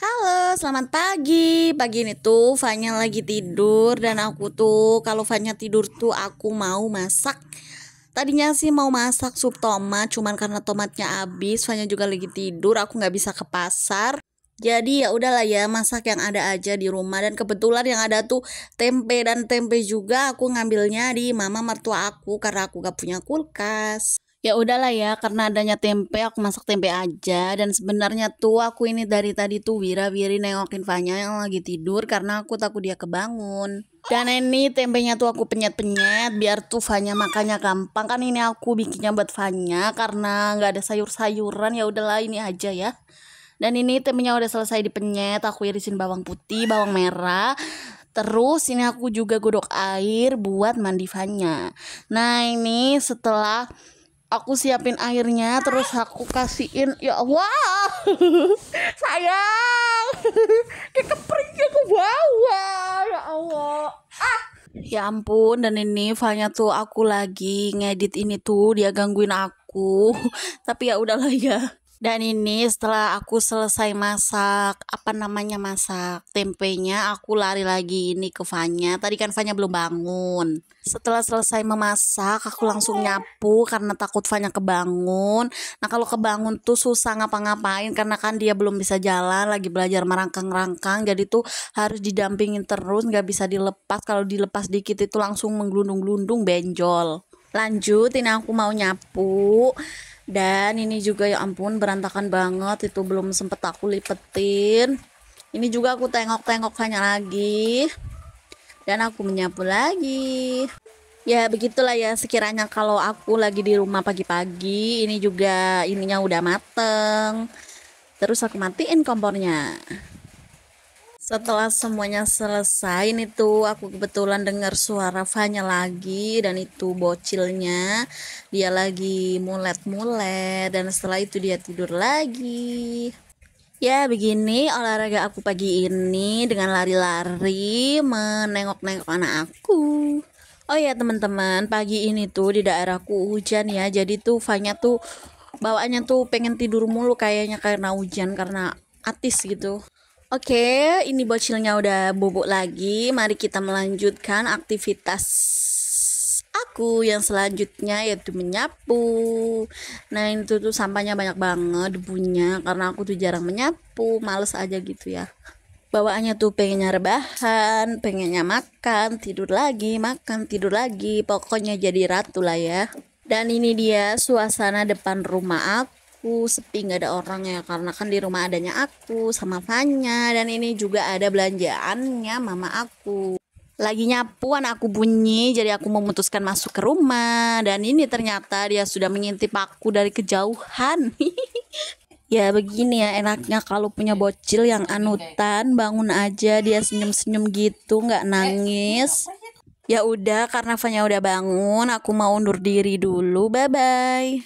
Halo, selamat pagi. Pagi ini tuh Fanya lagi tidur dan aku tuh kalau Fanya tidur tuh aku mau masak. Tadinya sih mau masak sup tomat, cuman karena tomatnya habis, Fanya juga lagi tidur, aku nggak bisa ke pasar. Jadi ya udahlah ya masak yang ada aja di rumah dan kebetulan yang ada tuh tempe dan tempe juga aku ngambilnya di mama mertua aku karena aku gak punya kulkas ya udahlah ya karena adanya tempe aku masak tempe aja dan sebenarnya tuh aku ini dari tadi tuh wira-wiri nengokin Fanya yang lagi tidur karena aku takut dia kebangun dan ini tempenya tuh aku penyet-penyet biar tuh Fanya makannya gampang kan ini aku bikinnya buat Fanya karena nggak ada sayur-sayuran ya udahlah ini aja ya dan ini tempenya udah selesai dipenyet aku irisin bawang putih bawang merah Terus ini aku juga godok air buat mandi Fanya. Nah ini setelah aku siapin airnya terus aku kasihin ya Allah sayang kayak ya aku bawa ya Allah ah ya ampun dan ini filenya tuh aku lagi ngedit ini tuh dia gangguin aku tapi ya udahlah ya dan ini setelah aku selesai masak, apa namanya masak tempenya, aku lari lagi ini ke Vanya. Tadi kan vanya belum bangun. Setelah selesai memasak, aku langsung nyapu karena takut vanya kebangun. Nah kalau kebangun tuh susah ngapa-ngapain karena kan dia belum bisa jalan, lagi belajar merangkang-rangkang. Jadi tuh harus didampingin terus, nggak bisa dilepas. Kalau dilepas dikit itu langsung menggelundung-gelundung benjol. Lanjut, ini aku mau nyapu dan ini juga ya ampun berantakan banget itu belum sempet aku lipetin ini juga aku tengok-tengok hanya lagi dan aku menyapu lagi ya begitulah ya sekiranya kalau aku lagi di rumah pagi-pagi ini juga ininya udah mateng terus aku matiin kompornya setelah semuanya selesai tuh aku kebetulan dengar suara Fanya lagi dan itu bocilnya dia lagi mulet-mulet dan setelah itu dia tidur lagi Ya begini olahraga aku pagi ini dengan lari-lari menengok-nengok anak aku Oh ya teman-teman pagi ini tuh di daerahku hujan ya Jadi tuh Fanya tuh bawaannya tuh pengen tidur mulu kayaknya karena hujan karena atis gitu Oke, ini bocilnya udah bobok lagi. Mari kita melanjutkan aktivitas aku yang selanjutnya yaitu menyapu. Nah, itu tuh sampahnya banyak banget debunya karena aku tuh jarang menyapu, males aja gitu ya. Bawaannya tuh pengennya rebahan, pengennya makan, tidur lagi, makan, tidur lagi. Pokoknya jadi ratu lah ya. Dan ini dia suasana depan rumah aku aku sepi nggak ada orang ya karena kan di rumah adanya aku sama Fanya dan ini juga ada belanjaannya mama aku lagi nyapu anak aku bunyi jadi aku memutuskan masuk ke rumah dan ini ternyata dia sudah mengintip aku dari kejauhan ya begini ya enaknya kalau punya bocil yang anutan bangun aja dia senyum-senyum gitu nggak nangis ya udah karena Fanya udah bangun aku mau undur diri dulu bye bye